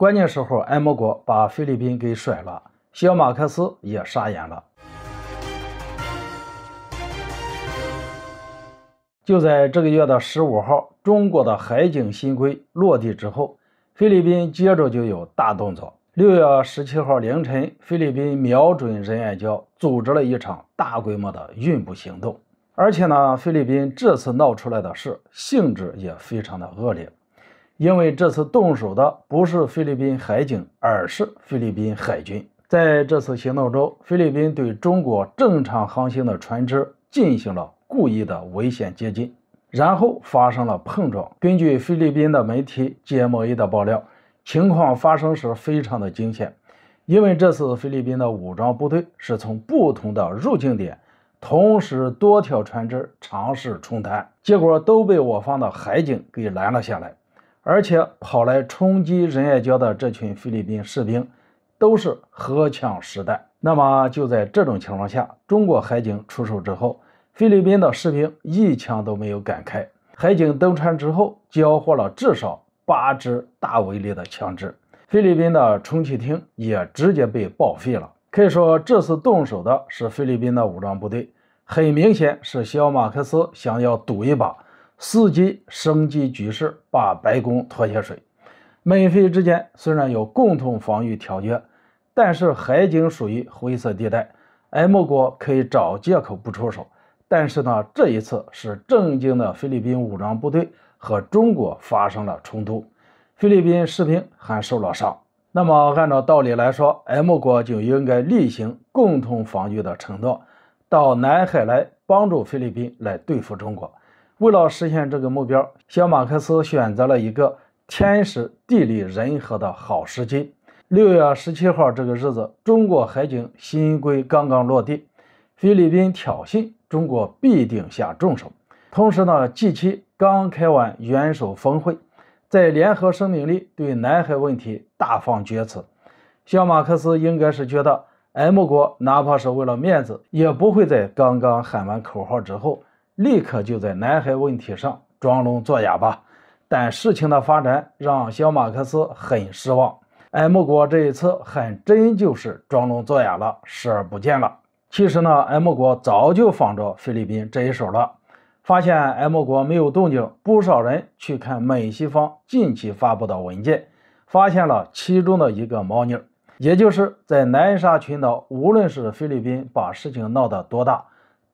关键时候，挨美国把菲律宾给甩了，小马克思也傻眼了。就在这个月的十五号，中国的海警新规落地之后，菲律宾接着就有大动作。六月十七号凌晨，菲律宾瞄准仁爱礁，组织了一场大规模的运补行动。而且呢，菲律宾这次闹出来的事性质也非常的恶劣。因为这次动手的不是菲律宾海警，而是菲律宾海军。在这次行动中，菲律宾对中国正常航行的船只进行了故意的危险接近，然后发生了碰撞。根据菲律宾的媒体 GMA 的爆料，情况发生时非常的惊险，因为这次菲律宾的武装部队是从不同的入境点，同时多条船只尝试冲滩，结果都被我方的海警给拦了下来。而且跑来冲击仁爱礁的这群菲律宾士兵，都是荷枪实弹。那么就在这种情况下，中国海警出手之后，菲律宾的士兵一枪都没有敢开。海警登船之后，缴获了至少八支大威力的枪支，菲律宾的充气艇也直接被报废了。可以说，这次动手的是菲律宾的武装部队，很明显是小马克思想要赌一把。伺机升级局势，把白宫拖下水。美菲之间虽然有共同防御条约，但是海警属于灰色地带，M 国可以找借口不出手。但是呢，这一次是正经的菲律宾武装部队和中国发生了冲突，菲律宾士兵还受了伤。那么，按照道理来说，M 国就应该履行共同防御的承诺，到南海来帮助菲律宾来对付中国。为了实现这个目标，小马克思选择了一个天时地利人和的好时机。六月十七号这个日子，中国海警新规刚刚落地，菲律宾挑衅，中国必定下重手。同时呢，近期刚开完元首峰会，在联合声明里对南海问题大放厥词。小马克思应该是觉得 M 国哪怕是为了面子，也不会在刚刚喊完口号之后。立刻就在南海问题上装聋作哑吧，但事情的发展让小马克思很失望。M 国这一次还真就是装聋作哑了，视而不见了。其实呢，M 国早就仿着菲律宾这一手了。发现 M 国没有动静，不少人去看美西方近期发布的文件，发现了其中的一个猫腻，也就是在南沙群岛，无论是菲律宾把事情闹得多大。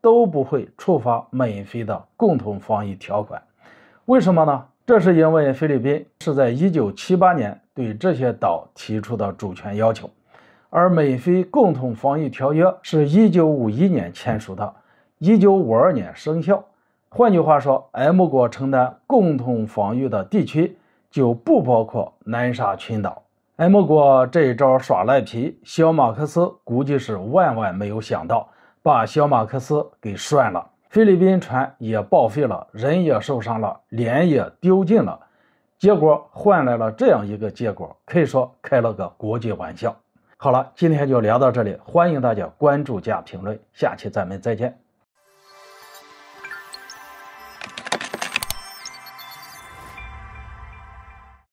都不会触发美菲的共同防御条款，为什么呢？这是因为菲律宾是在1978年对这些岛提出的主权要求，而美菲共同防御条约是一九五一年签署的，一九五二年生效。换句话说，M 国承担共同防御的地区就不包括南沙群岛。M 国这一招耍赖皮，小马克思估计是万万没有想到。把小马克思给涮了，菲律宾船也报废了，人也受伤了，脸也丢尽了，结果换来了这样一个结果，可以说开了个国际玩笑。好了，今天就聊到这里，欢迎大家关注加评论，下期咱们再见。